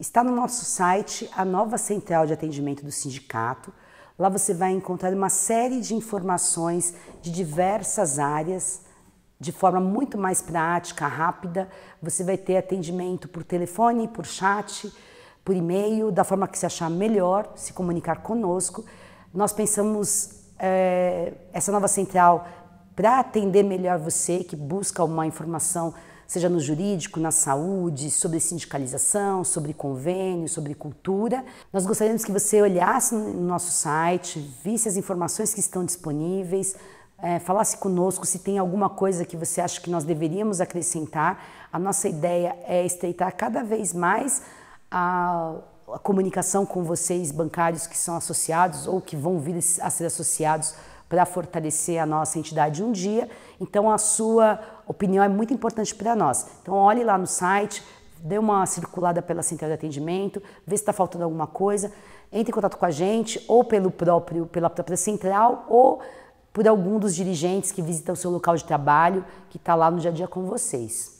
Está no nosso site a nova central de atendimento do sindicato. Lá você vai encontrar uma série de informações de diversas áreas de forma muito mais prática, rápida. Você vai ter atendimento por telefone, por chat, por e-mail, da forma que se achar melhor, se comunicar conosco. Nós pensamos é, essa nova central para atender melhor você que busca uma informação, seja no jurídico, na saúde, sobre sindicalização, sobre convênio, sobre cultura. Nós gostaríamos que você olhasse no nosso site, visse as informações que estão disponíveis, é, falasse conosco se tem alguma coisa que você acha que nós deveríamos acrescentar. A nossa ideia é estreitar cada vez mais a, a comunicação com vocês, bancários que são associados ou que vão vir a ser associados para fortalecer a nossa entidade um dia. Então, a sua opinião é muito importante para nós. Então, olhe lá no site, dê uma circulada pela central de atendimento, vê se está faltando alguma coisa, entre em contato com a gente ou pelo próprio, pela própria central ou por algum dos dirigentes que visitam o seu local de trabalho, que está lá no dia a dia com vocês.